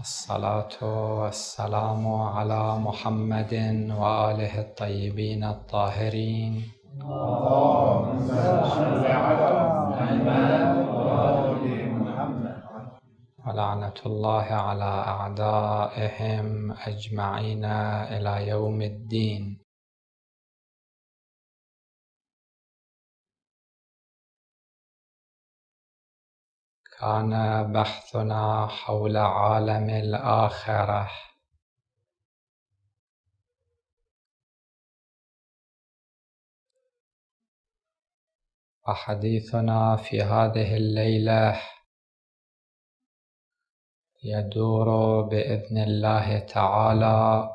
الصلاة والسلام على محمد وآله الطيبين الطاهرين على محمد ولعنة الله على أعدائهم أجمعين إلى يوم الدين كان بحثنا حول عالم الآخرة وحديثنا في هذه الليلة يدور بإذن الله تعالى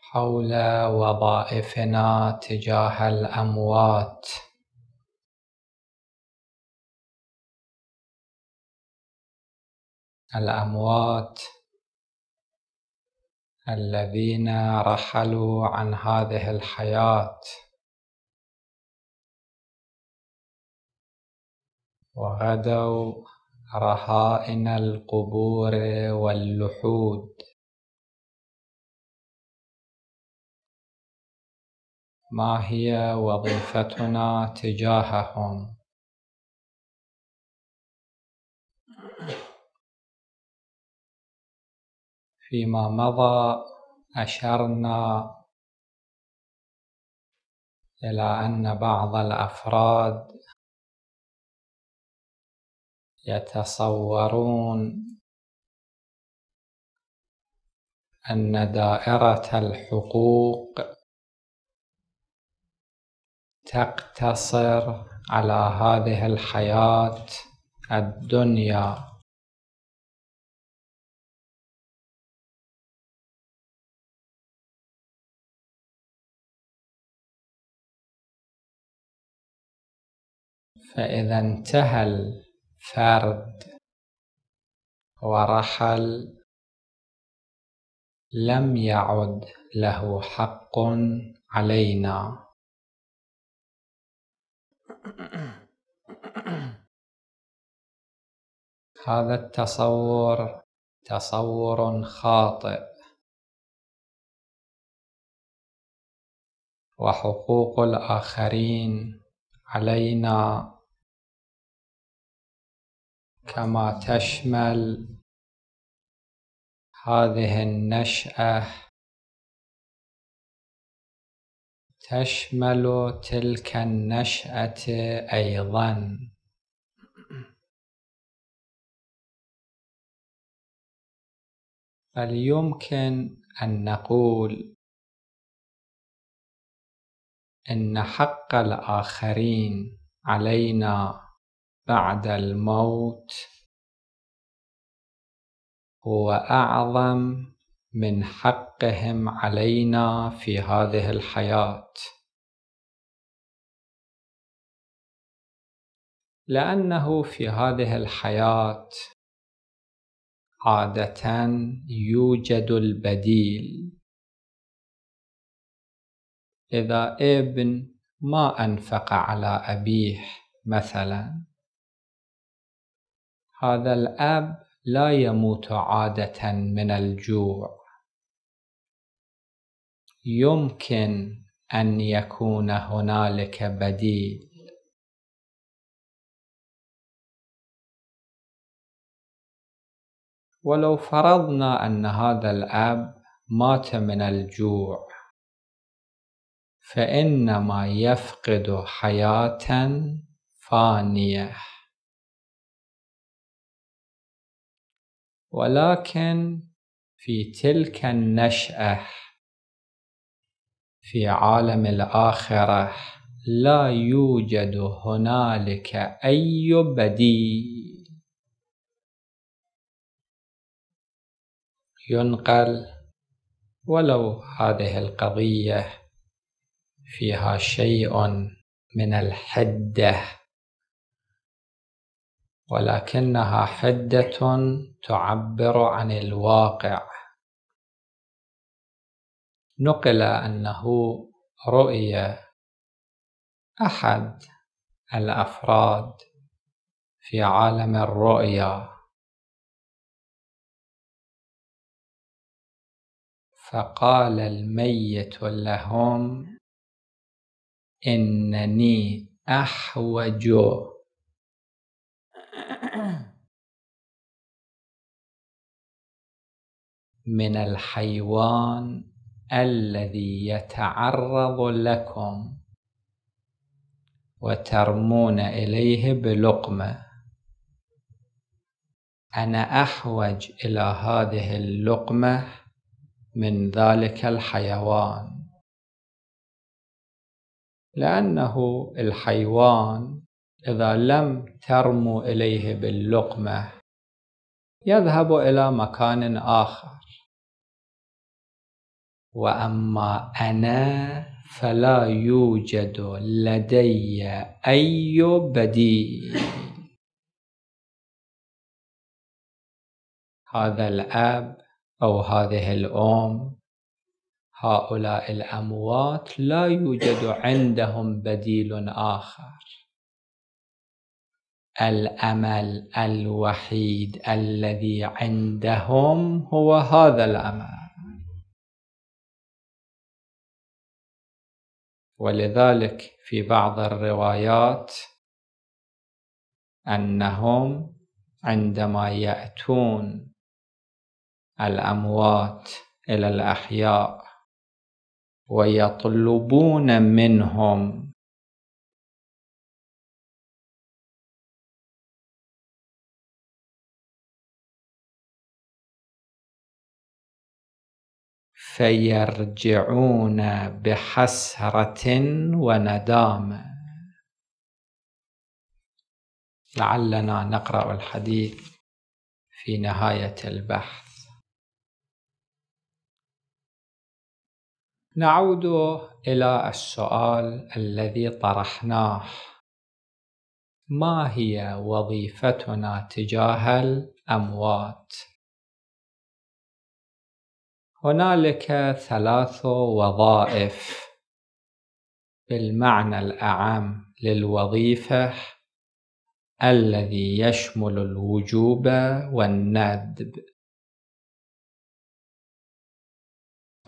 حول وظائفنا تجاه الأموات الأموات الذين رحلوا عن هذه الحياة وغدوا رهائن القبور واللحود ما هي وظيفتنا تجاههم فيما مضى أشرنا إلى أن بعض الأفراد يتصورون أن دائرة الحقوق تقتصر على هذه الحياة الدنيا فإذا انتهى الفرد ورحل لم يعد له حق علينا هذا التصور تصور خاطئ وحقوق الآخرين علينا كما تشمل هذه النشأة تشمل تلك النشأة أيضا بل يمكن أن نقول إن حق الآخرين علينا بعد الموت هو أعظم من حقهم علينا في هذه الحياة لأنه في هذه الحياة عادة يوجد البديل إذا ابن ما أنفق على أبيه مثلاً هذا الأب لا يموت عادة من الجوع يمكن أن يكون هنالك بديل ولو فرضنا أن هذا الأب مات من الجوع فإنما يفقد حياة فانية ولكن في تلك النشأة في عالم الآخرة لا يوجد هنالك أي بديل ينقل ولو هذه القضية فيها شيء من الحده ولكنها حدة تعبر عن الواقع نقل أنه رؤي أحد الأفراد في عالم الرؤيا فقال الميت لهم إنني أحوج من الحيوان الذي يتعرض لكم وترمون إليه بلقمة أنا أحوج إلى هذه اللقمة من ذلك الحيوان لأنه الحيوان إذا لم ترموا إليه باللقمة يذهب إلى مكان آخر وأما أنا فلا يوجد لدي أي بديل هذا الأب أو هذه الأم هؤلاء الأموات لا يوجد عندهم بديل آخر الامل الوحيد الذي عندهم هو هذا الامل ولذلك في بعض الروايات انهم عندما ياتون الاموات الى الاحياء ويطلبون منهم فيرجعون بحسره وندامه لعلنا نقرا الحديث في نهايه البحث نعود الى السؤال الذي طرحناه ما هي وظيفتنا تجاه الاموات هنالك ثلاث وظائف بالمعنى الأعم للوظيفة الذي يشمل الوجوب والندب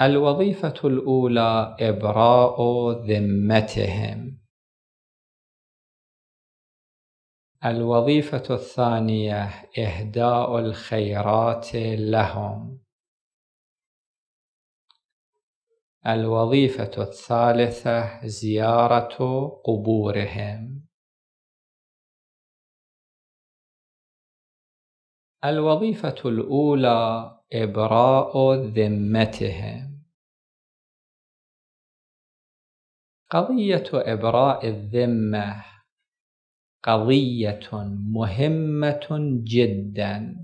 الوظيفة الأولى إبراء ذمتهم الوظيفة الثانية إهداء الخيرات لهم الوظيفة الثالثة زيارة قبورهم الوظيفة الأولى إبراء ذمتهم قضية إبراء الذمة قضية مهمة جداً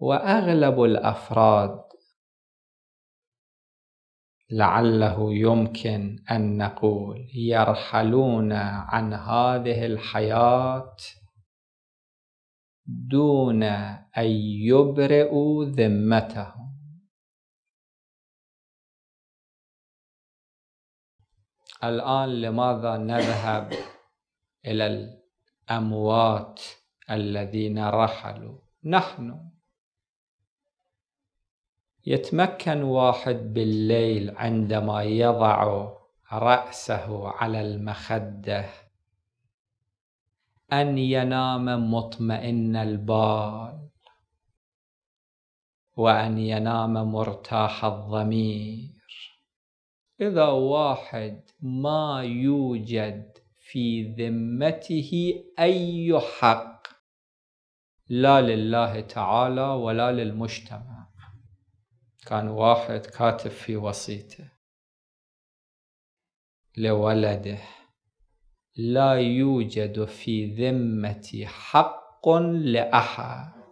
واغلب الافراد لعله يمكن ان نقول يرحلون عن هذه الحياه دون ان يبرئوا ذمتهم الان لماذا نذهب الى الاموات الذين رحلوا نحن يتمكن واحد بالليل عندما يضع رأسه على المخدة أن ينام مطمئن البال وأن ينام مرتاح الضمير إذا واحد ما يوجد في ذمته أي حق لا لله تعالى ولا للمجتمع كان واحد كاتب في وصيته لولده لا يوجد في ذمتي حق لأحد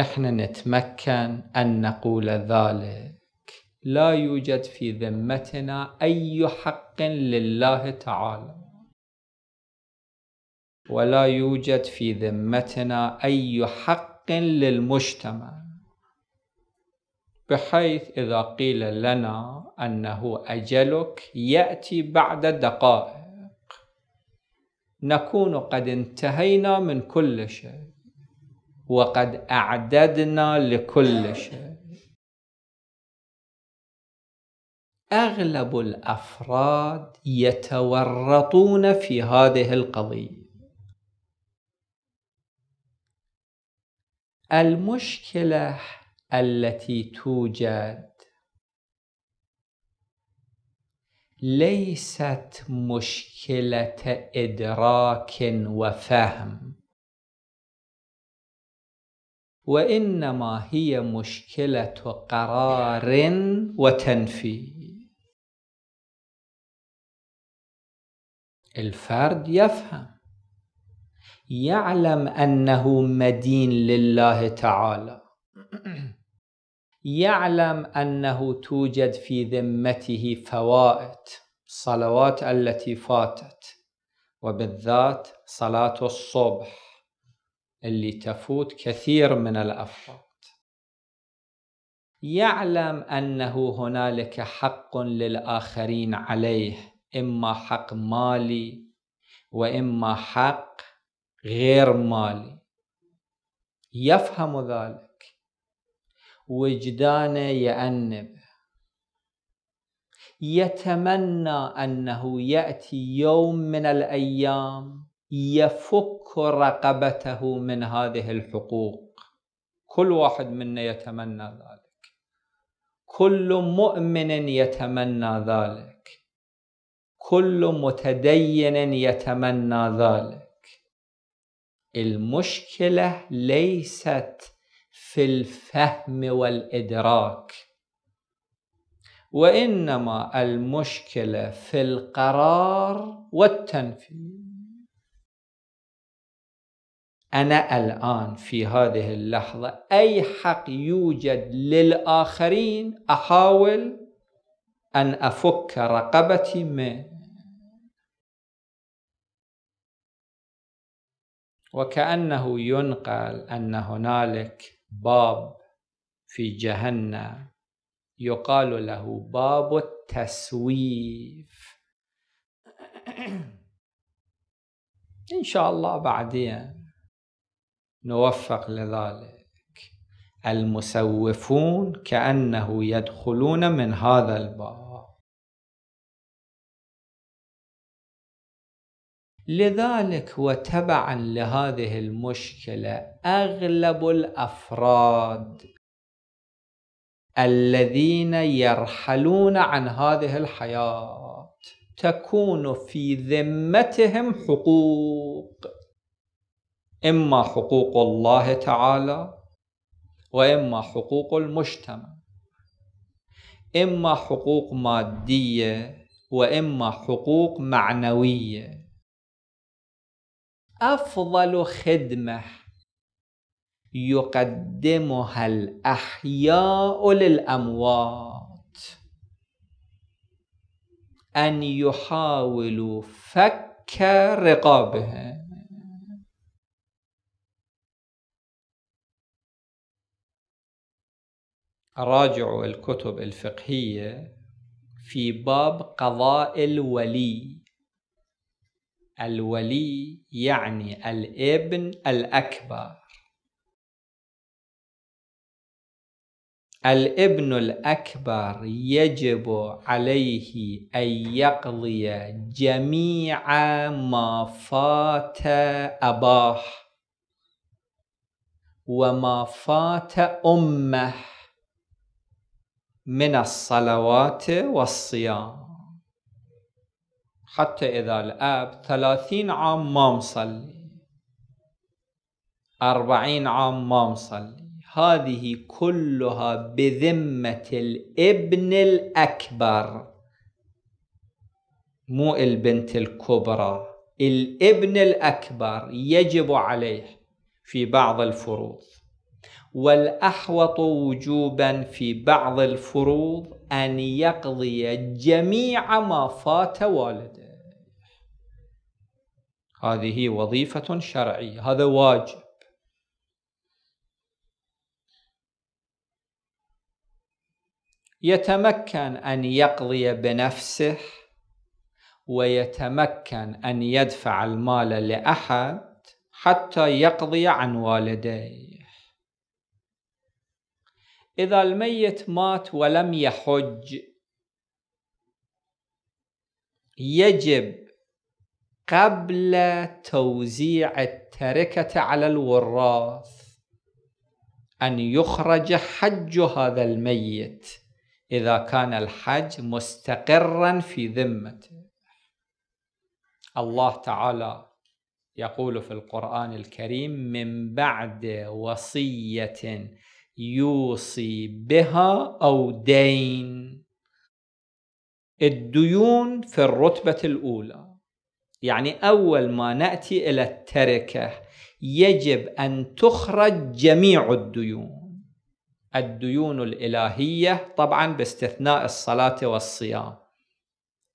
احنا نتمكن أن نقول ذلك لا يوجد في ذمتنا أي حق لله تعالى ولا يوجد في ذمتنا أي حق حق للمجتمع بحيث إذا قيل لنا أنه أجلك يأتي بعد دقائق نكون قد انتهينا من كل شيء وقد أعددنا لكل شيء أغلب الأفراد يتورطون في هذه القضية المشكلة التي توجد ليست مشكلة إدراك وفهم وإنما هي مشكلة قرار وتنفيذ الفرد يفهم يعلم أنه مدين لله تعالى يعلم أنه توجد في ذمته فوائد الصلوات التي فاتت وبالذات صلاة الصبح اللي تفوت كثير من الأفراد يعلم أنه هنالك حق للآخرين عليه إما حق مالي وإما حق غير مالي يفهم ذلك وجدانه يأنب يتمنى أنه يأتي يوم من الأيام يفك رقبته من هذه الحقوق كل واحد منا يتمنى ذلك كل مؤمن يتمنى ذلك كل متدين يتمنى ذلك المشكله ليست في الفهم والادراك وانما المشكله في القرار والتنفيذ انا الان في هذه اللحظه اي حق يوجد للاخرين احاول ان افك رقبتي منه وكأنه ينقل أن هنالك باب في جهنم يقال له باب التسويف إن شاء الله بعدين نوفق لذلك المسوفون كأنه يدخلون من هذا الباب لذلك وتبعا لهذه المشكلة أغلب الأفراد الذين يرحلون عن هذه الحياة تكون في ذمتهم حقوق إما حقوق الله تعالى وإما حقوق المجتمع إما حقوق مادية وإما حقوق معنوية أفضل خدمة يقدمها الأحياء للأموات أن يحاولوا فك رقابهم راجعوا الكتب الفقهية في باب قضاء الولي الولي يعني الابن الأكبر الابن الأكبر يجب عليه أن يقضي جميع ما فات أباه وما فات أمه من الصلوات والصيام حتى إذا الأب ثلاثين عام ما مصلي أربعين عام ما مصلي هذه كلها بذمة الابن الأكبر مو البنت الكبرى الابن الأكبر يجب عليه في بعض الفروض والأحوط وجوبا في بعض الفروض أن يقضي جميع ما فات والده هذه وظيفة شرعية هذا واجب يتمكن أن يقضي بنفسه ويتمكن أن يدفع المال لأحد حتى يقضي عن والديه إذا الميت مات ولم يحج يجب قبل توزيع التركة على الوراث أن يخرج حج هذا الميت إذا كان الحج مستقرا في ذمته الله تعالى يقول في القرآن الكريم من بعد وصية يوصي بها أو دين الديون في الرتبة الأولى يعني أول ما نأتي إلى التركة يجب أن تخرج جميع الديون الديون الإلهية طبعا باستثناء الصلاة والصيام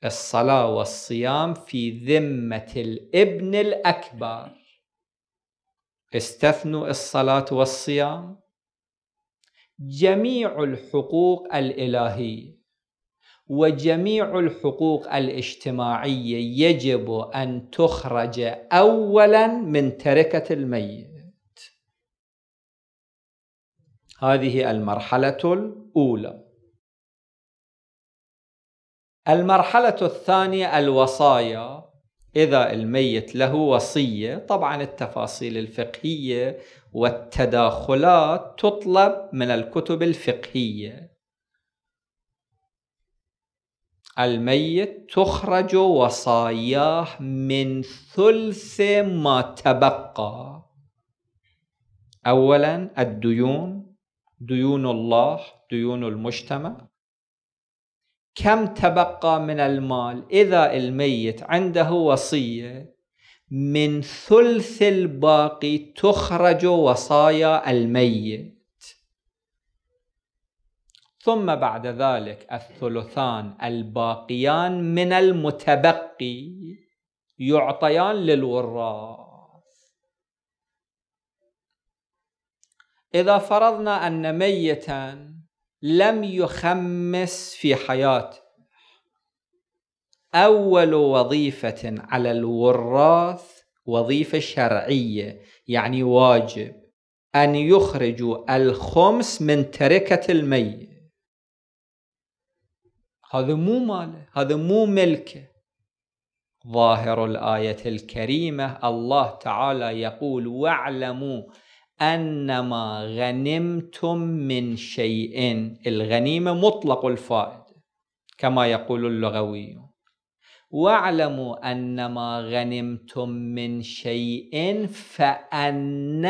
الصلاة والصيام في ذمة الابن الأكبر استثنوا الصلاة والصيام جميع الحقوق الإلهية وجميع الحقوق الاجتماعية يجب أن تخرج أولا من تركة الميت هذه المرحلة الأولى المرحلة الثانية الوصايا إذا الميت له وصية طبعا التفاصيل الفقهية والتداخلات تطلب من الكتب الفقهية الميت تخرج وصاياه من ثلث ما تبقى اولا الديون ديون الله ديون المجتمع كم تبقى من المال اذا الميت عنده وصيه من ثلث الباقي تخرج وصايا الميت ثم بعد ذلك الثلثان الباقيان من المتبقي يعطيان للوراث إذا فرضنا أن ميتا لم يخمس في حياته أول وظيفة على الوراث وظيفة شرعية يعني واجب أن يخرجوا الخمس من تركة الميت هذا مو ماله هذا مو ملكه ظاهر الآية الكريمة الله تعالى يقول واعلموا أنما غنمتم من شيء الغنيمة مطلق الفائدة كما يقول اللغويون واعلموا أنما غنمتم من شيء فأن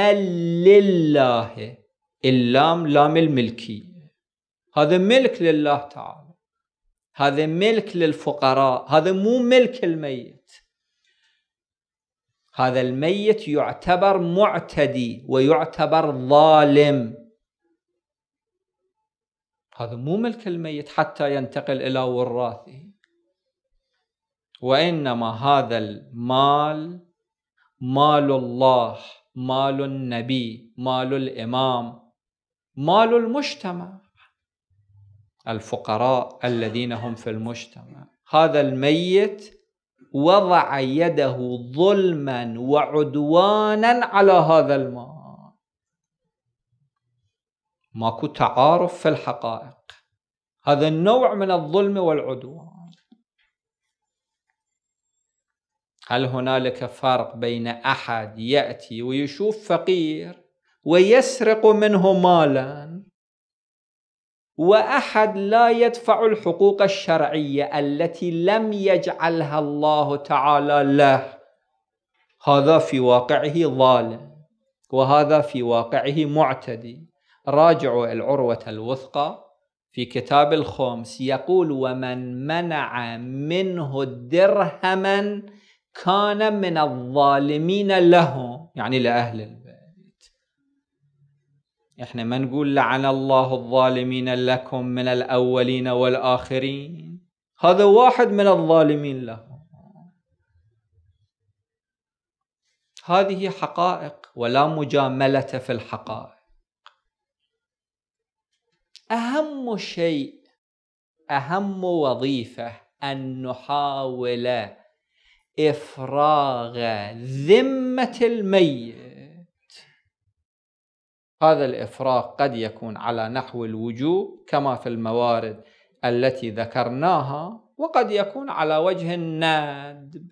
لله اللام لام الملكية هذا ملك لله تعالى هذا ملك للفقراء هذا مو ملك الميت هذا الميت يعتبر معتدي ويعتبر ظالم هذا مو ملك الميت حتى ينتقل إلى وراثه وإنما هذا المال مال الله مال النبي مال الإمام مال المجتمع الفقراء الذين هم في المجتمع هذا الميت وضع يده ظلما وعدوانا على هذا المال ماكو تعارف في الحقائق هذا النوع من الظلم والعدوان هل هنالك فرق بين احد ياتي ويشوف فقير ويسرق منه مالا وأحد لا يدفع الحقوق الشرعية التي لم يجعلها الله تعالى له هذا في واقعه ظالم وهذا في واقعه معتدي راجعوا العروة الوثقى في كتاب الخمس يقول ومن منع منه درهما كان من الظالمين له يعني لأهل البيت احنا ما نقول لعن الله الظالمين لكم من الاولين والاخرين هذا واحد من الظالمين له هذه حقائق ولا مجامله في الحقائق اهم شيء اهم وظيفه ان نحاول افراغ ذمه الميت هذا الافراغ قد يكون على نحو الوجوب كما في الموارد التي ذكرناها وقد يكون على وجه الندب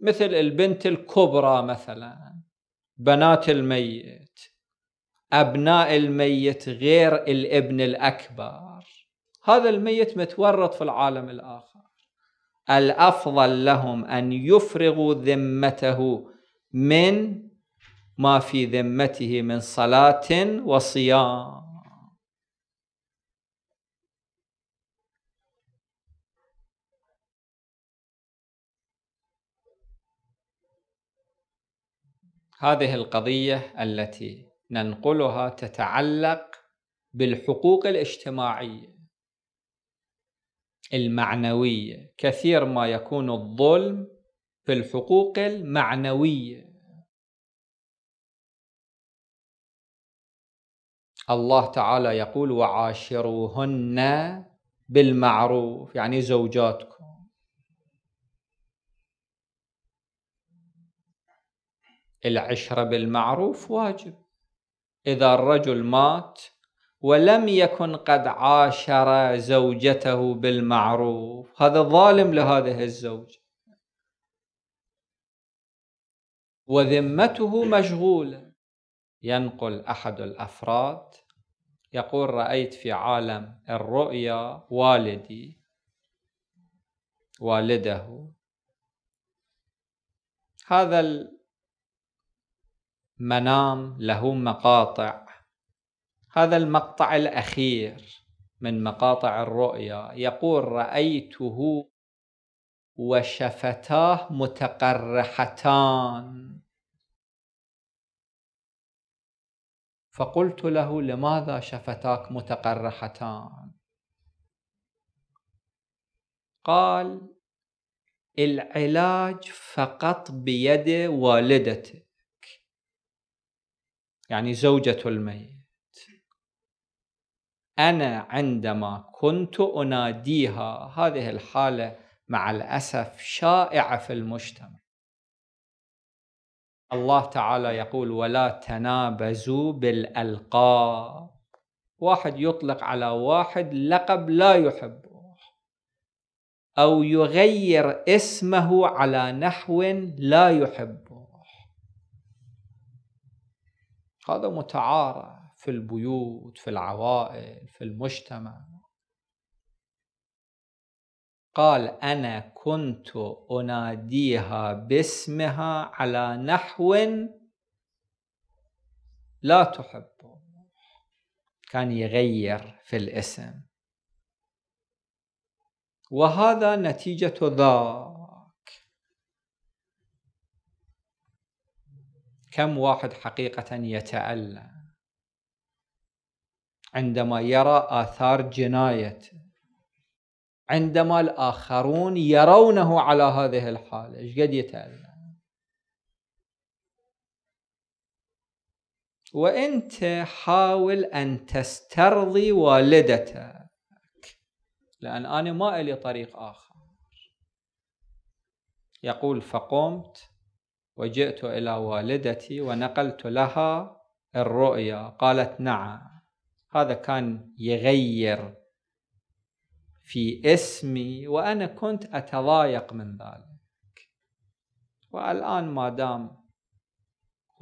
مثل البنت الكبرى مثلا بنات الميت ابناء الميت غير الابن الاكبر هذا الميت متورط في العالم الاخر الافضل لهم ان يفرغوا ذمته من ما في ذمته من صلاة وصيام هذه القضية التي ننقلها تتعلق بالحقوق الاجتماعية المعنوية كثير ما يكون الظلم في الحقوق المعنوية الله تعالى يقول وعاشروهن بالمعروف يعني زوجاتكم العشرة بالمعروف واجب إذا الرجل مات ولم يكن قد عاشر زوجته بالمعروف هذا ظالم لهذه الزوجة وذمته مشغولة ينقل أحد الأفراد يقول رأيت في عالم الرؤيا والدي والده هذا المنام له مقاطع هذا المقطع الأخير من مقاطع الرؤيا يقول رأيته وشفتاه متقرحتان فقلت له لماذا شفتاك متقرحتان قال العلاج فقط بيد والدتك يعني زوجة الميت أنا عندما كنت أناديها هذه الحالة مع الأسف شائعة في المجتمع الله تعالى يقول ولا تنابزوا بالألقاب واحد يطلق على واحد لقب لا يحبه أو يغير اسمه على نحو لا يحبه هذا متعارف في البيوت في العوائل في المجتمع قال أنا كنت أناديها باسمها على نحو لا تحبه كان يغير في الاسم وهذا نتيجة ذاك كم واحد حقيقة يتألم عندما يرى آثار جنايته عندما الآخرون يرونه على هذه الحالة ايش قد يتألم وانت حاول ان تسترضي والدتك لان انا ما الي طريق اخر يقول فقمت وجئت الى والدتي ونقلت لها الرؤيا قالت نعم هذا كان يغير في اسمي وأنا كنت أتضايق من ذلك والآن ما دام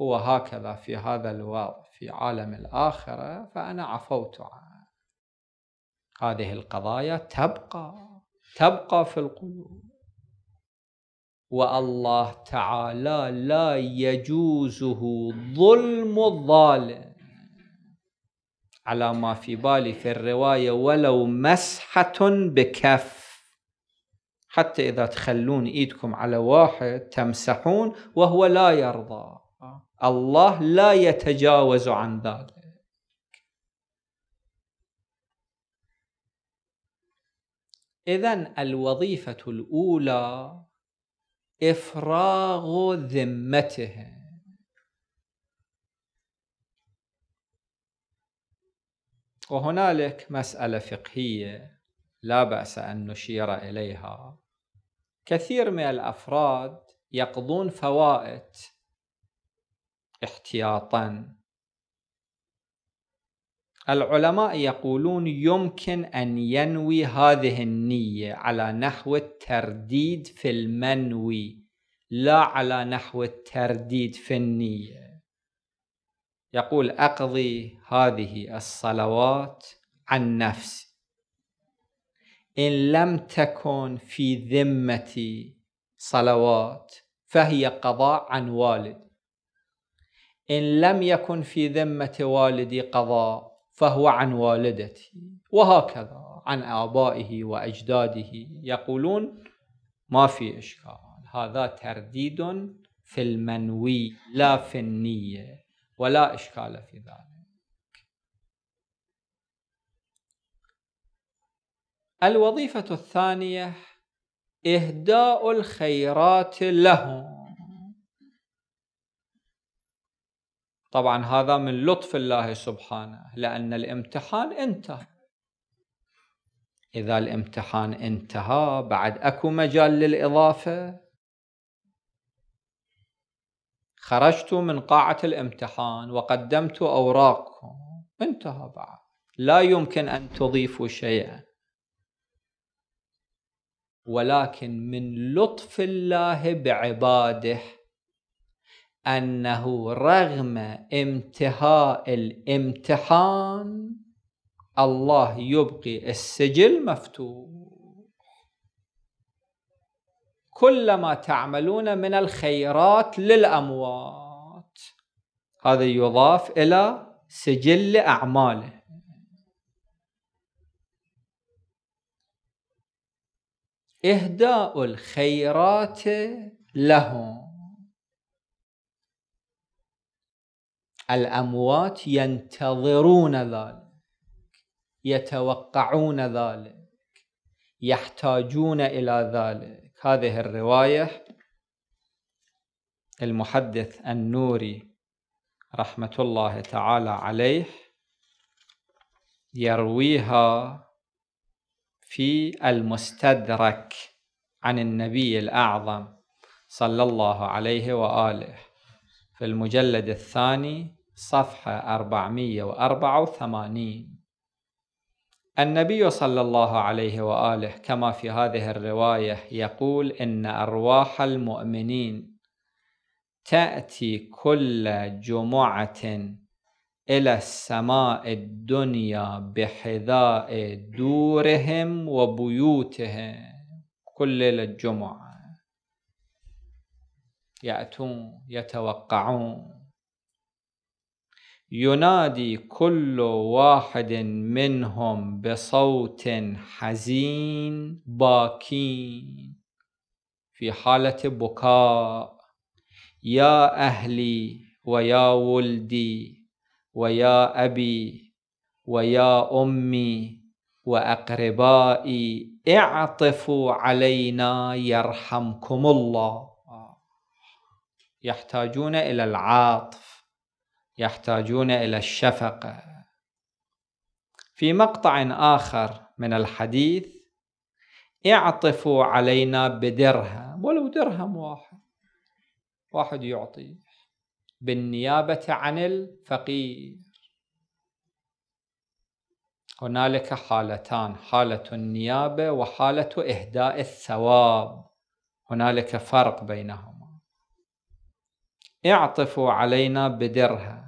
هو هكذا في هذا الوضع في عالم الآخرة فأنا عفوت عنه هذه القضايا تبقى تبقى في القلوب والله تعالى لا يجوزه ظلم الظالم على ما في بالي في الرواية ولو مسحة بكف حتى إذا تخلون إيدكم على واحد تمسحون وهو لا يرضى الله لا يتجاوز عن ذلك إذا الوظيفة الأولى إفراغ ذمتهم وهنالك مسألة فقهية لا بأس أن نشير إليها كثير من الأفراد يقضون فوائت احتياطا العلماء يقولون يمكن أن ينوي هذه النية على نحو الترديد في المنوي لا على نحو الترديد في النية يقول أقضي هذه الصلوات عن نفسي إن لم تكن في ذمتي صلوات فهي قضاء عن والد إن لم يكن في ذمة والدي قضاء فهو عن والدتي وهكذا عن آبائه وأجداده يقولون ما في إشكال هذا ترديد في المنوي لا في النية ولا إشكال في ذلك الوظيفة الثانية إهداء الخيرات لهم طبعا هذا من لطف الله سبحانه لأن الامتحان انتهى إذا الامتحان انتهى بعد أكو مجال للإضافة خرجت من قاعة الامتحان وقدمت أوراقكم انتهى بعد لا يمكن أن تضيفوا شيئا ولكن من لطف الله بعباده أنه رغم انتهاء الامتحان الله يبقي السجل مفتوح كل ما تعملون من الخيرات للأموات هذا يضاف إلى سجل أعماله إهداء الخيرات لهم الأموات ينتظرون ذلك يتوقعون ذلك يحتاجون إلى ذلك هذه الرواية المحدث النوري رحمة الله تعالى عليه يرويها في المستدرك عن النبي الأعظم صلى الله عليه وآله في المجلد الثاني صفحة 484 النبي صلى الله عليه واله كما في هذه الروايه يقول ان ارواح المؤمنين تاتي كل جمعه الى السماء الدنيا بحذاء دورهم وبيوتهم كل ليله الجمعه ياتون يتوقعون ينادي كل واحد منهم بصوت حزين باكين في حالة بكاء يا أهلي ويا ولدي ويا أبي ويا أمي وأقربائي اعطفوا علينا يرحمكم الله يحتاجون إلى العاطف يحتاجون إلى الشفقة في مقطع آخر من الحديث اعطفوا علينا بدرهم ولو درهم واحد واحد يعطيه بالنيابة عن الفقير هنالك حالتان حالة النيابة وحالة إهداء الثواب هنالك فرق بينهما اعطفوا علينا بدرهم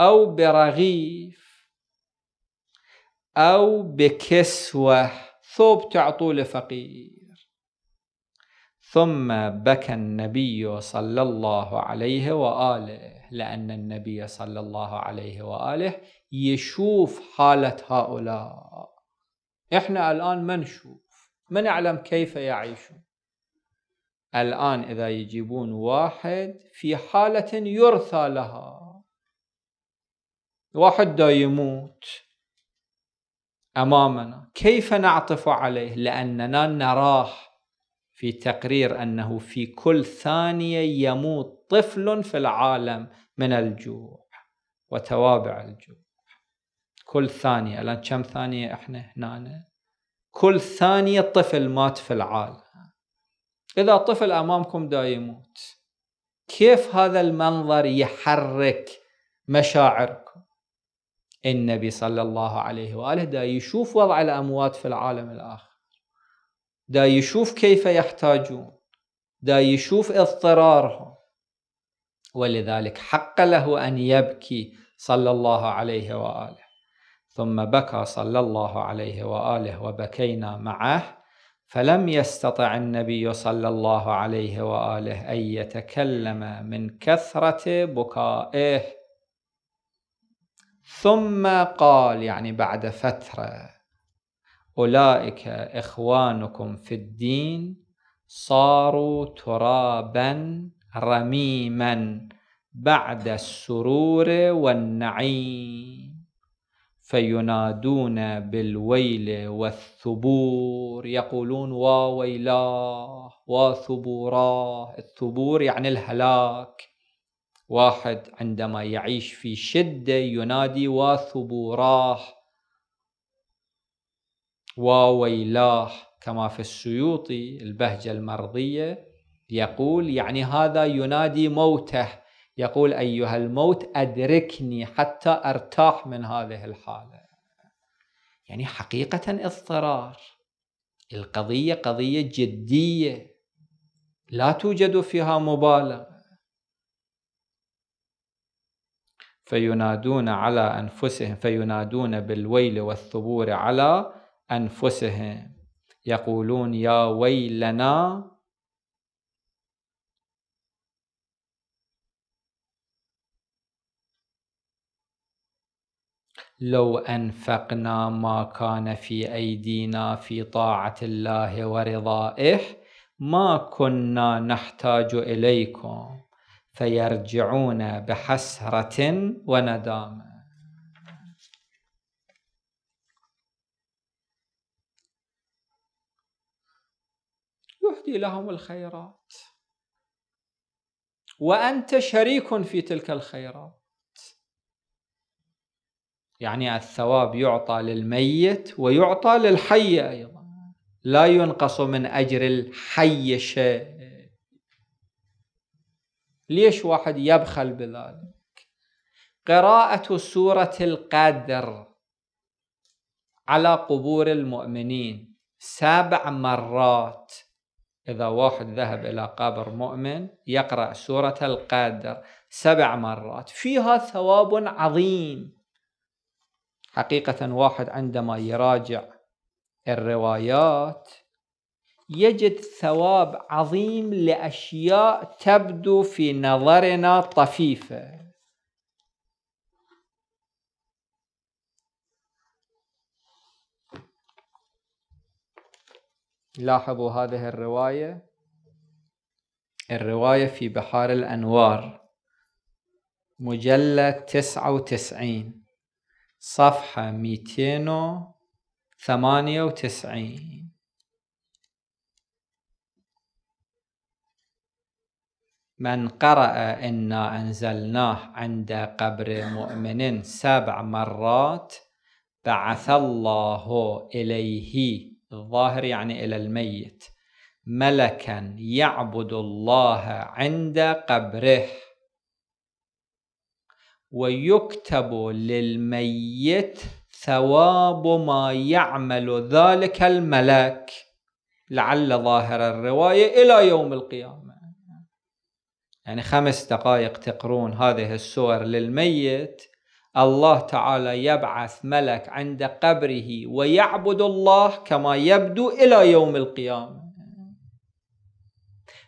أو برغيف أو بكسوة ثوب تعطوه لفقير ثم بكى النبي صلى الله عليه وآله لأن النبي صلى الله عليه وآله يشوف حالة هؤلاء إحنا الآن ما نشوف ما نعلم كيف يعيشون الآن إذا يجيبون واحد في حالة يرثى لها واحد دا يموت امامنا كيف نعطف عليه لاننا نراه في تقرير انه في كل ثانيه يموت طفل في العالم من الجوع وتوابع الجوع كل ثانيه الان كم ثانيه احنا هنا كل ثانيه طفل مات في العالم اذا طفل امامكم دا يموت كيف هذا المنظر يحرك مشاعركم النبي صلى الله عليه وآله دا يشوف وضع الأموات في العالم الآخر دا يشوف كيف يحتاجون دا يشوف اضطرارهم ولذلك حق له أن يبكي صلى الله عليه وآله ثم بكى صلى الله عليه وآله وبكينا معه فلم يستطع النبي صلى الله عليه وآله أن يتكلم من كثرة بكائه ثم قال يعني بعد فترة أولئك إخوانكم في الدين صاروا ترابا رميما بعد السرور والنعيم فينادون بالويل والثبور يقولون واويلاه وثبوراه الثبور يعني الهلاك واحد عندما يعيش في شدة ينادي وثبوراه وويلاه كما في السيوطي البهجة المرضية يقول يعني هذا ينادي موته يقول أيها الموت أدركني حتى أرتاح من هذه الحالة يعني حقيقة اضطرار القضية قضية جدية لا توجد فيها مبالغة فينادون على أنفسهم فينادون بالويل والثبور على أنفسهم يقولون يا ويلنا لو أنفقنا ما كان في أيدينا في طاعة الله ورضائه ما كنا نحتاج إليكم فيرجعون بحسرة وندامة يهدي لهم الخيرات وأنت شريك في تلك الخيرات يعني الثواب يعطى للميت ويعطى للحي أيضا لا ينقص من أجر الحي شيء ليش واحد يبخل بذلك قراءة سورة القدر على قبور المؤمنين سبع مرات إذا واحد ذهب إلى قبر مؤمن يقرأ سورة القدر سبع مرات فيها ثواب عظيم حقيقة واحد عندما يراجع الروايات يجد ثواب عظيم لأشياء تبدو في نظرنا طفيفة لاحظوا هذه الرواية الرواية في بحار الأنوار مجلد تسعة وتسعين صفحة ميتين وثمانية وتسعين من قرأ إنا أنزلناه عند قبر مؤمن سبع مرات بعث الله إليه الظاهر يعني إلى الميت ملكا يعبد الله عند قبره ويكتب للميت ثواب ما يعمل ذلك الملك لعل ظاهر الرواية إلى يوم القيامة يعني خمس دقائق تقرون هذه السور للميت الله تعالى يبعث ملك عند قبره ويعبد الله كما يبدو إلى يوم القيامة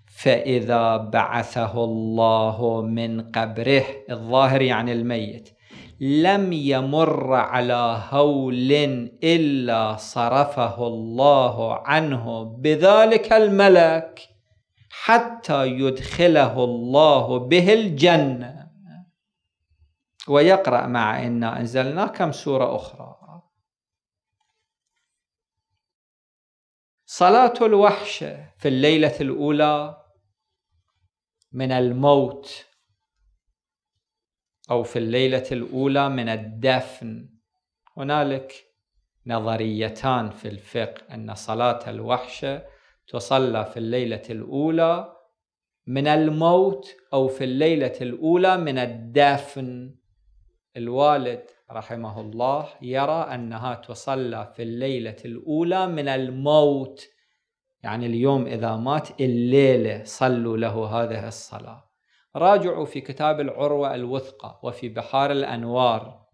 فإذا بعثه الله من قبره الظاهر يعني الميت لم يمر على هول إلا صرفه الله عنه بذلك الملك حتى يدخله الله به الجنة ويقرأ مع إنا أنزلنا كم سورة أخرى صلاة الوحشة في الليلة الأولى من الموت أو في الليلة الأولى من الدفن هنالك نظريتان في الفقه أن صلاة الوحشة تصلى في الليلة الأولى من الموت أو في الليلة الأولى من الدفن الوالد رحمه الله يرى أنها تصلى في الليلة الأولى من الموت يعني اليوم إذا مات الليلة صلوا له هذه الصلاة راجعوا في كتاب العروة الوثقى وفي بحار الأنوار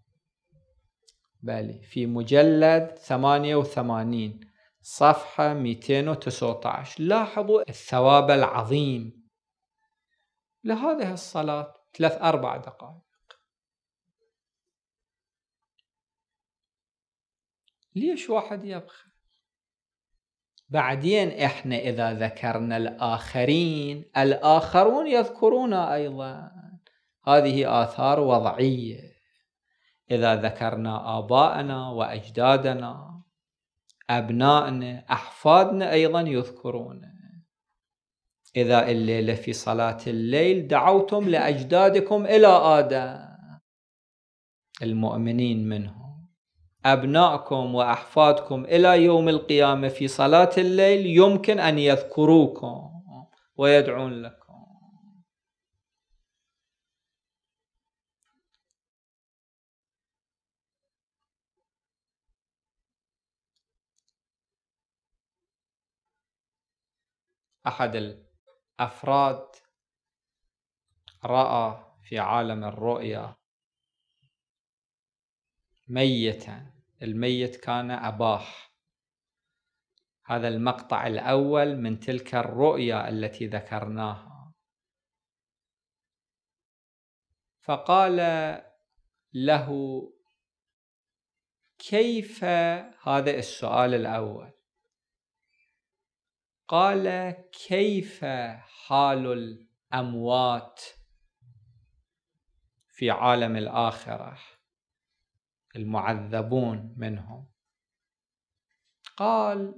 بالي في مجلد 88 صفحة 219 لاحظوا الثواب العظيم لهذه الصلاة ثلاث أربع دقائق ليش واحد يبخل بعدين احنا اذا ذكرنا الاخرين الاخرون يذكرون ايضا هذه اثار وضعيه اذا ذكرنا اباءنا واجدادنا أبنائنا أحفادنا أيضا يذكرونه إذا الليلة في صلاة الليل دعوتم لأجدادكم إلى آدم المؤمنين منهم أبنائكم وأحفادكم إلى يوم القيامة في صلاة الليل يمكن أن يذكروكم ويدعون لكم أحد الأفراد رأى في عالم الرؤيا ميتا الميت كان أباح هذا المقطع الأول من تلك الرؤيا التي ذكرناها فقال له كيف هذا السؤال الأول قال كيف حال الأموات في عالم الآخرة المعذبون منهم قال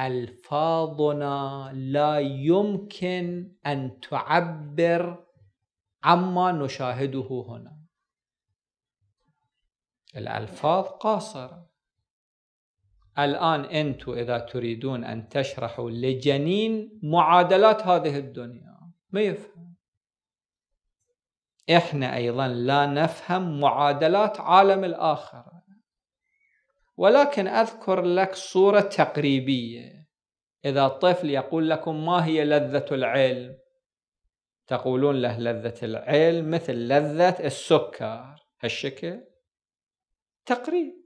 ألفاظنا لا يمكن أن تعبر عما نشاهده هنا الألفاظ قاصرة الآن أنتم إذا تريدون أن تشرحوا لجنين معادلات هذه الدنيا ما يفهم إحنا أيضا لا نفهم معادلات عالم الآخرة ولكن أذكر لك صورة تقريبية إذا الطفل يقول لكم ما هي لذة العلم تقولون له لذة العلم مثل لذة السكر هالشكل تقريب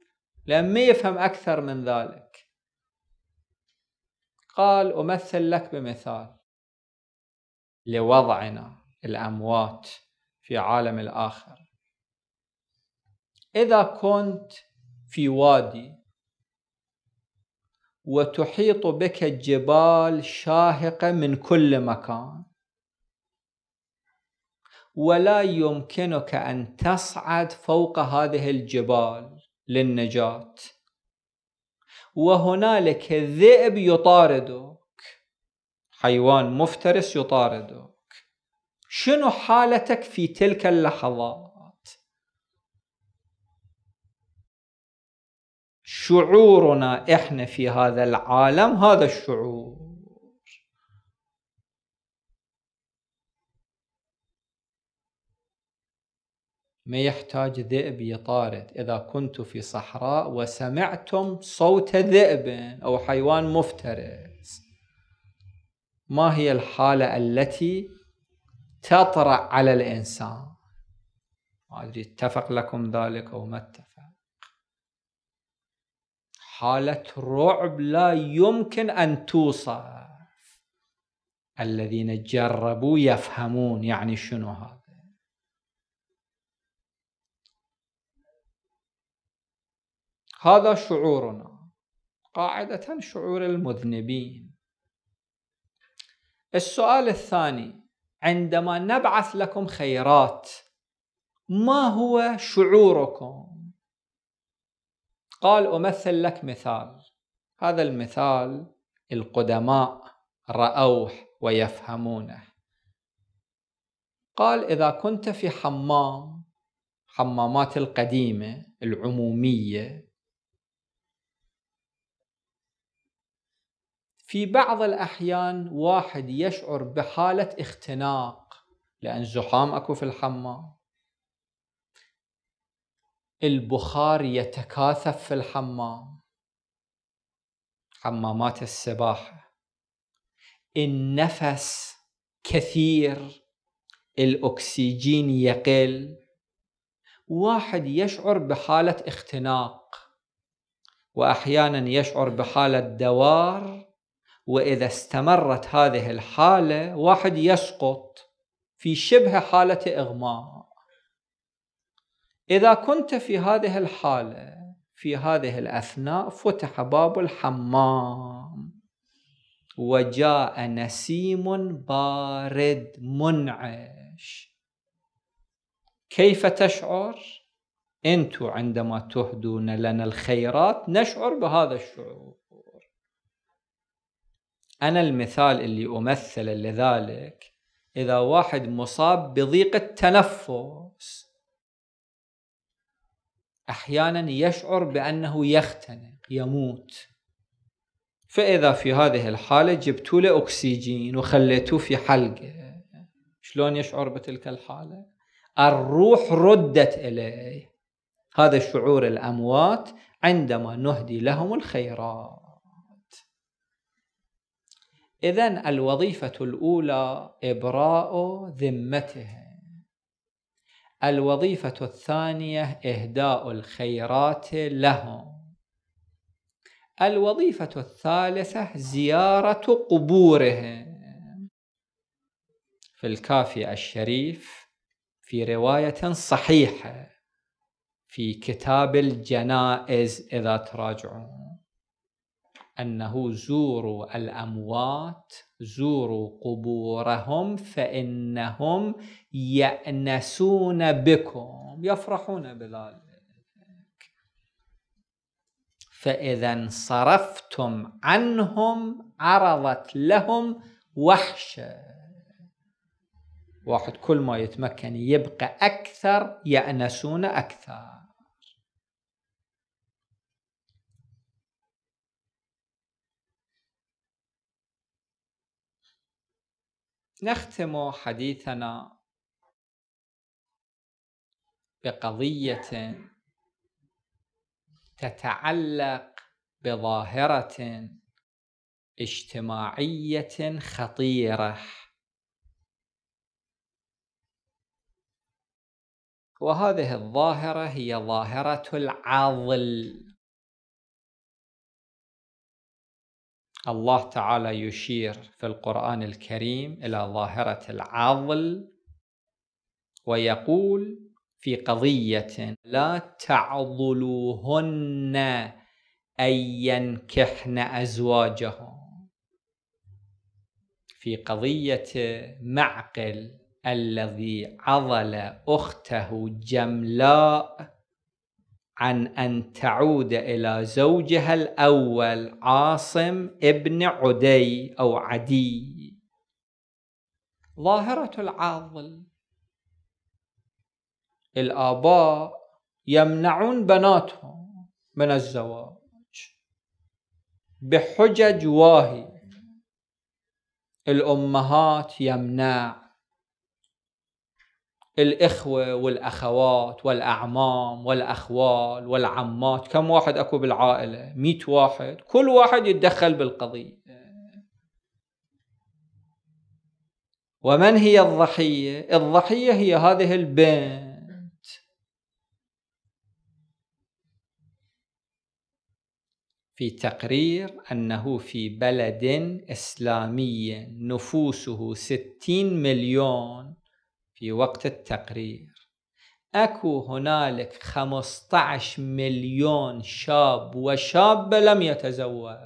لأن ما يفهم أكثر من ذلك قال أمثل لك بمثال لوضعنا الأموات في عالم الآخر إذا كنت في وادي وتحيط بك الجبال شاهقة من كل مكان ولا يمكنك أن تصعد فوق هذه الجبال للنجاة وهنالك الذئب يطاردك حيوان مفترس يطاردك شنو حالتك في تلك اللحظات شعورنا احنا في هذا العالم هذا الشعور ما يحتاج ذئب يطارد إذا كنت في صحراء وسمعتم صوت ذئب أو حيوان مفترس ما هي الحالة التي تطرأ على الإنسان ما أدري اتفق لكم ذلك أو ما اتفق حالة رعب لا يمكن أن توصف الذين جربوا يفهمون يعني شنو هذا هذا شعورنا قاعدة شعور المذنبين السؤال الثاني عندما نبعث لكم خيرات ما هو شعوركم قال أمثل لك مثال هذا المثال القدماء رأوه ويفهمونه قال إذا كنت في حمام حمامات القديمة العمومية في بعض الأحيان واحد يشعر بحالة اختناق لأن زحام أكو في الحمام البخار يتكاثف في الحمام حمامات السباحة النفس كثير الأكسجين يقل واحد يشعر بحالة اختناق وأحيانا يشعر بحالة دوار واذا استمرت هذه الحاله واحد يسقط في شبه حاله اغماء اذا كنت في هذه الحاله في هذه الاثناء فتح باب الحمام وجاء نسيم بارد منعش كيف تشعر انتم عندما تهدون لنا الخيرات نشعر بهذا الشعور أنا المثال اللي أمثل لذلك إذا واحد مصاب بضيق التنفس أحيانا يشعر بأنه يختنق يموت فإذا في هذه الحالة جبت له أكسجين وخليته في حلقة شلون يشعر بتلك الحالة الروح ردت إليه هذا شعور الأموات عندما نهدي لهم الخيرات إذا الوظيفة الأولى إبراء ذمته الوظيفة الثانية إهداء الخيرات لهم الوظيفة الثالثة زيارة قبورهم في الكافي الشريف في رواية صحيحة في كتاب الجنائز إذا تراجعون أنه زوروا الأموات زوروا قبورهم فإنهم يأنسون بكم يفرحون بذلك فإذا انصرفتم عنهم عرضت لهم وحشة واحد كل ما يتمكن يبقى أكثر يأنسون أكثر نختم حديثنا بقضية تتعلق بظاهرة اجتماعية خطيرة وهذه الظاهرة هي ظاهرة العضل الله تعالى يشير في القرآن الكريم إلى ظاهرة العضل ويقول في قضية لا تعضلوهن أن ينكحن أزواجهم في قضية معقل الذي عضل أخته جملاء عن أن تعود إلى زوجها الأول عاصم ابن عدي أو عدي ظاهرة العاضل الآباء يمنعون بناتهم من الزواج بحجج واهية الأمهات يمنع الإخوة والأخوات والأعمام والأخوال والعمات كم واحد أكو بالعائلة مئة واحد كل واحد يتدخل بالقضية ومن هي الضحية الضحية هي هذه البنت في تقرير أنه في بلد إسلامي نفوسه ستين مليون في وقت التقرير اكو هنالك 15 مليون شاب وشابه لم يتزوج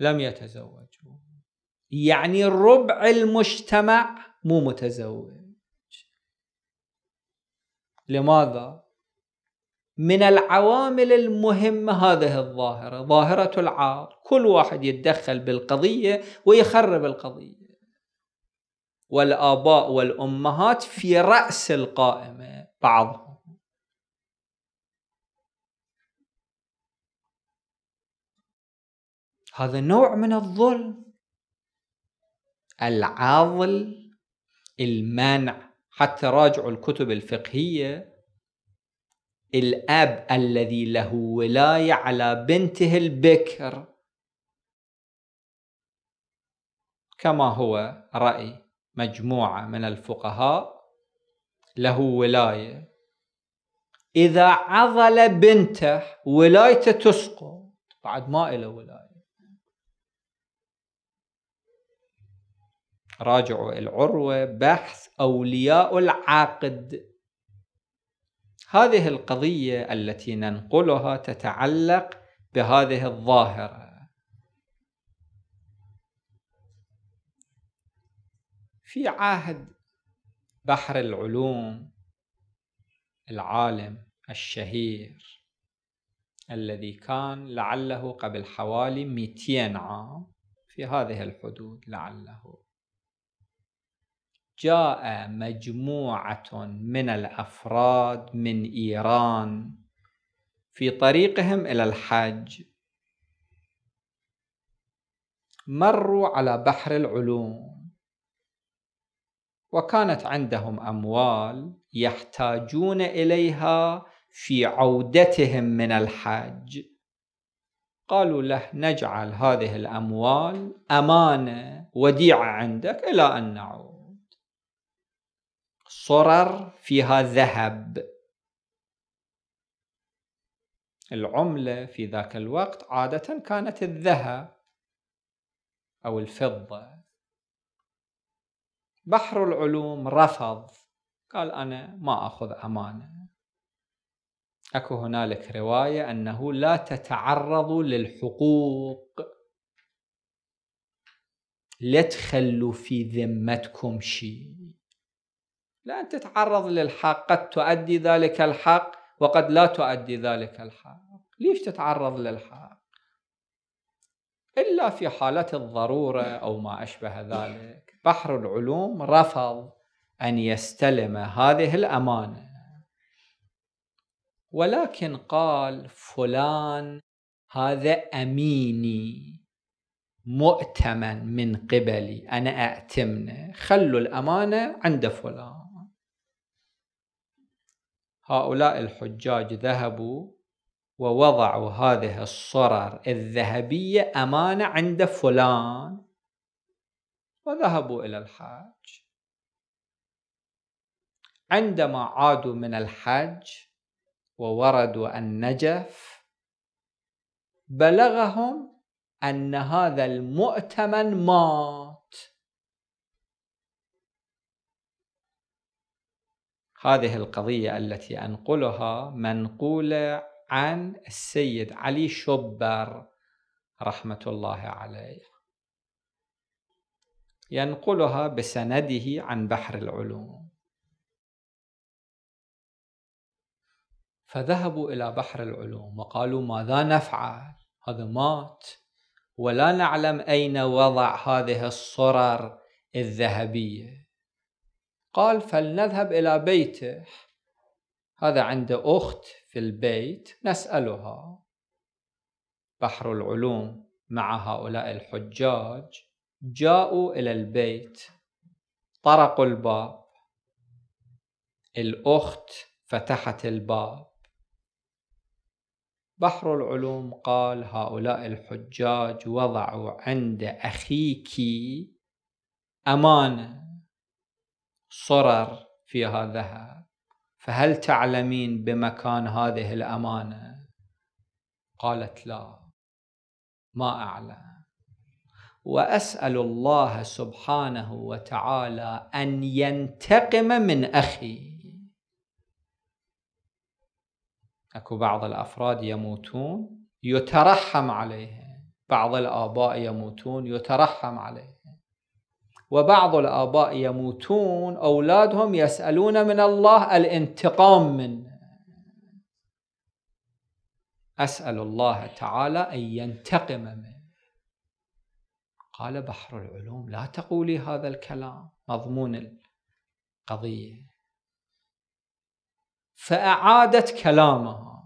لم يتزوجوا يعني ربع المجتمع مو متزوج لماذا من العوامل المهمة هذه الظاهرة ظاهرة العار كل واحد يتدخل بالقضية ويخرب القضية والآباء والأمهات في رأس القائمة بعضهم هذا نوع من الظلم العاضل المنع حتى راجعوا الكتب الفقهية الأب الذي له ولاية على بنته البكر كما هو رأي مجموعة من الفقهاء له ولاية إذا عضل بنته ولايته تسقط بعد ما له ولاية راجعوا العروة بحث أولياء العاقد هذه القضية التي ننقلها تتعلق بهذه الظاهرة في عهد بحر العلوم العالم الشهير الذي كان لعله قبل حوالي 200 عام في هذه الحدود لعله جاء مجموعة من الأفراد من إيران في طريقهم إلى الحج مروا على بحر العلوم وكانت عندهم اموال يحتاجون اليها في عودتهم من الحج قالوا له نجعل هذه الاموال امانه وديعه عندك الى ان نعود صرر فيها ذهب العمله في ذاك الوقت عاده كانت الذهب او الفضه بحر العلوم رفض قال أنا ما أخذ أمانة أكو هنالك رواية أنه لا تتعرض للحقوق لا تخلوا في ذمتكم شيء لا تتعرض للحق قد تؤدي ذلك الحق وقد لا تؤدي ذلك الحق ليش تتعرض للحق إلا في حالة الضرورة أو ما أشبه ذلك بحر العلوم رفض أن يستلم هذه الأمانة ولكن قال فلان هذا أميني مؤتمن من قبلي أنا أأتمنه خلوا الأمانة عند فلان هؤلاء الحجاج ذهبوا ووضعوا هذه الصرر الذهبية أمانة عند فلان وذهبوا إلى الحاج عندما عادوا من الحج ووردوا النجف بلغهم أن هذا المؤتمن مات هذه القضية التي أنقلها منقولة عن السيد علي شبر رحمة الله عليه ينقلها بسنده عن بحر العلوم فذهبوا إلى بحر العلوم وقالوا ماذا نفعل هذا مات ولا نعلم أين وضع هذه الصرر الذهبية قال فلنذهب إلى بيته هذا عنده أخت في البيت نسألها بحر العلوم مع هؤلاء الحجاج جاءوا إلى البيت طرقوا الباب الأخت فتحت الباب بحر العلوم قال هؤلاء الحجاج وضعوا عند أخيك أمانة صرر فيها ذهب فهل تعلمين بمكان هذه الأمانة قالت لا ما أعلم واسال الله سبحانه وتعالى ان ينتقم من اخي اكو بعض الافراد يموتون يترحم عليهم بعض الاباء يموتون يترحم عليهم وبعض الاباء يموتون اولادهم يسالون من الله الانتقام منه اسال الله تعالى ان ينتقم منه قال بحر العلوم لا تقولي هذا الكلام مضمون القضية فأعادت كلامها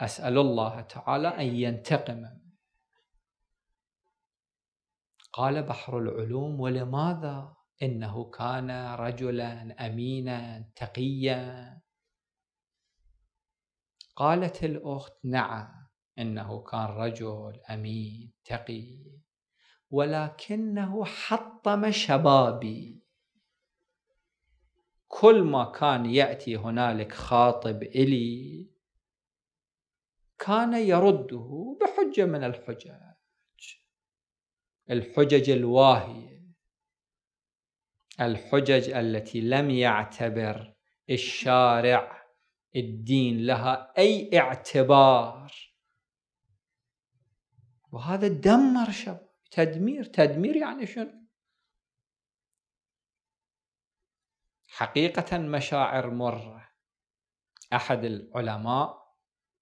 أسأل الله تعالى أن ينتقم قال بحر العلوم ولماذا إنه كان رجلا أمينا تقيا قالت الأخت نعم إنه كان رجل أمين تقي ولكنه حطم شبابي كل ما كان يأتي هنالك خاطب إلي كان يرده بحجة من الحجج الحجج الواهية الحجج التي لم يعتبر الشارع الدين لها أي اعتبار وهذا دمر شبابي تدمير تدمير يعني شنو حقيقة مشاعر مرة أحد العلماء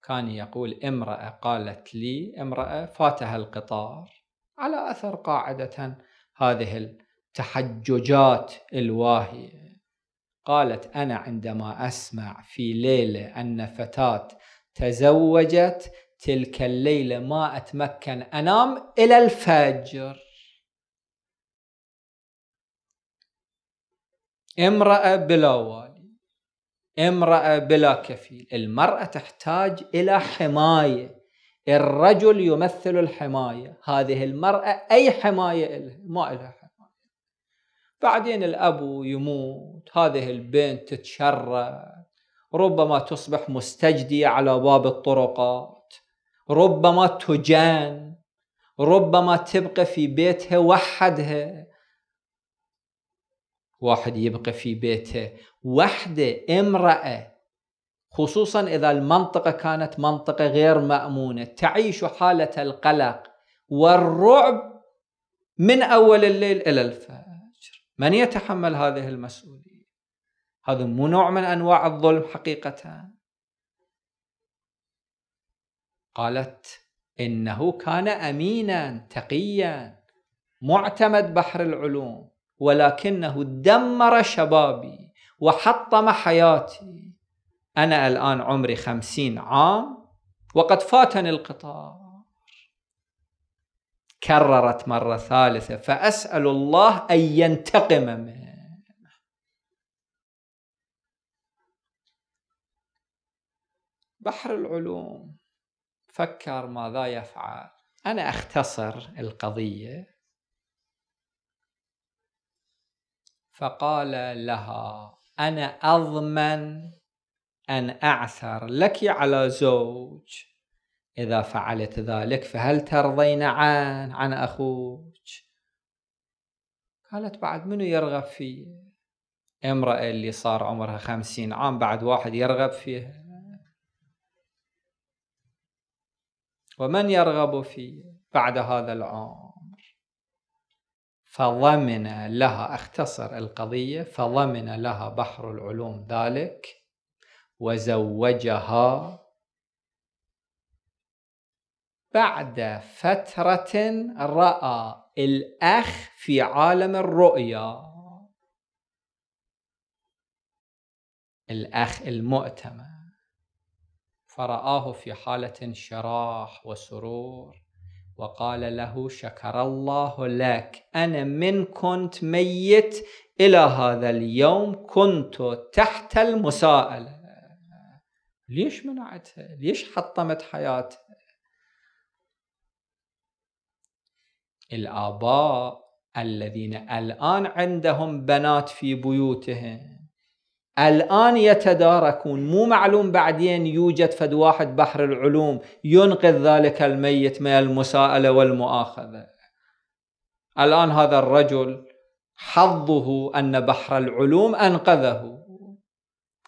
كان يقول امرأة قالت لي امرأة فاتها القطار على أثر قاعدة هذه التحججات الواهية قالت أنا عندما أسمع في ليلة أن فتاة تزوجت تلك الليلة ما أتمكن أنام إلى الفجر امرأة بلا والي امرأة بلا كفيل المرأة تحتاج إلى حماية الرجل يمثل الحماية هذه المرأة أي حماية إلها ما إلها حماية بعدين الأب يموت هذه البنت تتشرد ربما تصبح مستجدية على باب الطرقات ربما تجان ربما تبقى في بيتها وحدها واحد يبقى في بيته وحده امرأة خصوصا إذا المنطقة كانت منطقة غير مأمونة تعيش حالة القلق والرعب من أول الليل إلى الفجر من يتحمل هذه المسؤولية؟ هذا مو نوع من أنواع الظلم حقيقة قالت إنه كان أمينا تقيا معتمد بحر العلوم ولكنه دمر شبابي وحطم حياتي أنا الآن عمري خمسين عام وقد فاتني القطار كررت مرة ثالثة فأسأل الله أن ينتقم منه بحر العلوم فكر ماذا يفعل أنا أختصر القضية فقال لها أنا أضمن أن أعثر لك على زوج إذا فعلت ذلك فهل ترضين عن عن أخوك قالت بعد منو يرغب فيه امرأة اللي صار عمرها خمسين عام بعد واحد يرغب فيها ومن يرغب في بعد هذا العمر فضمن لها اختصر القضية فضمن لها بحر العلوم ذلك وزوجها بعد فترة رأى الأخ في عالم الرؤيا الأخ المؤتمن فرآه في حالة شراح وسرور وقال له شكر الله لك أنا من كنت ميت إلى هذا اليوم كنت تحت المساءلة ليش منعتها؟ ليش حطمت حياتها؟ الآباء الذين الآن عندهم بنات في بيوتهم الآن يتداركون مو معلوم بعدين يوجد فد واحد بحر العلوم ينقذ ذلك الميت من المساءلة والمؤاخذة الآن هذا الرجل حظه أن بحر العلوم أنقذه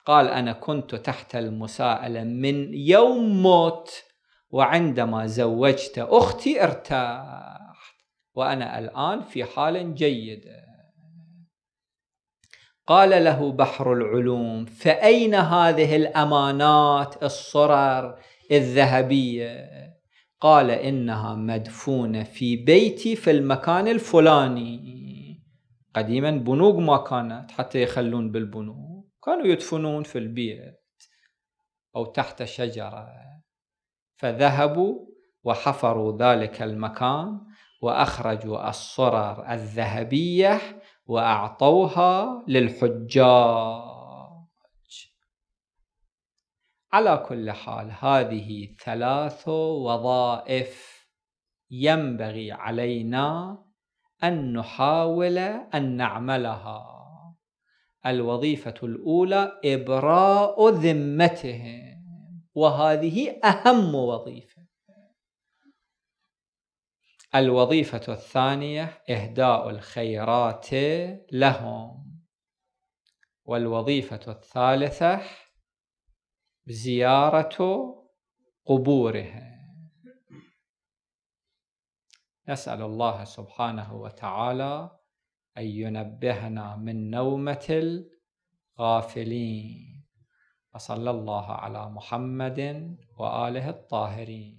قال أنا كنت تحت المساءلة من يوم موت وعندما زوجت أختي ارتاحت وأنا الآن في حال جيد قال له بحر العلوم فأين هذه الأمانات الصرر الذهبية قال إنها مدفونة في بيتي في المكان الفلاني قديما بنوك ما كانت حتى يخلون بالبنوك كانوا يدفنون في البيت أو تحت شجرة فذهبوا وحفروا ذلك المكان وأخرجوا الصرر الذهبية وأعطوها للحجاج على كل حال هذه ثلاث وظائف ينبغي علينا أن نحاول أن نعملها الوظيفة الأولى إبراء ذمتهم وهذه أهم وظيفة الوظيفة الثانية إهداء الخيرات لهم والوظيفة الثالثة زيارة قبورهم نسأل الله سبحانه وتعالى أن ينبهنا من نومة الغافلين وصلى الله على محمد وآله الطاهرين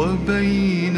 我背。